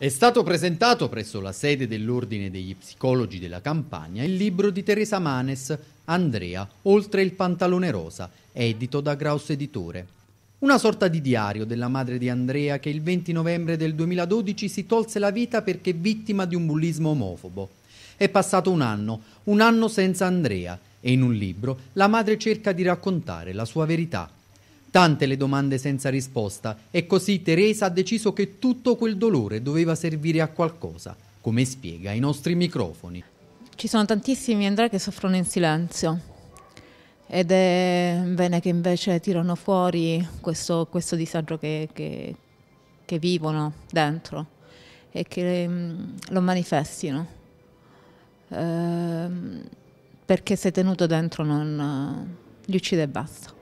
È stato presentato presso la sede dell'Ordine degli Psicologi della Campania il libro di Teresa Manes, Andrea, Oltre il pantalone rosa, edito da Graus Editore. Una sorta di diario della madre di Andrea che il 20 novembre del 2012 si tolse la vita perché vittima di un bullismo omofobo. È passato un anno, un anno senza Andrea, e in un libro la madre cerca di raccontare la sua verità. Tante le domande senza risposta e così Teresa ha deciso che tutto quel dolore doveva servire a qualcosa, come spiega ai nostri microfoni. Ci sono tantissimi Andrea che soffrono in silenzio ed è bene che invece tirano fuori questo, questo disagio che, che, che, vivono dentro e che mm, lo manifestino. Eh, perché se tenuto dentro non eh, li uccide e basta.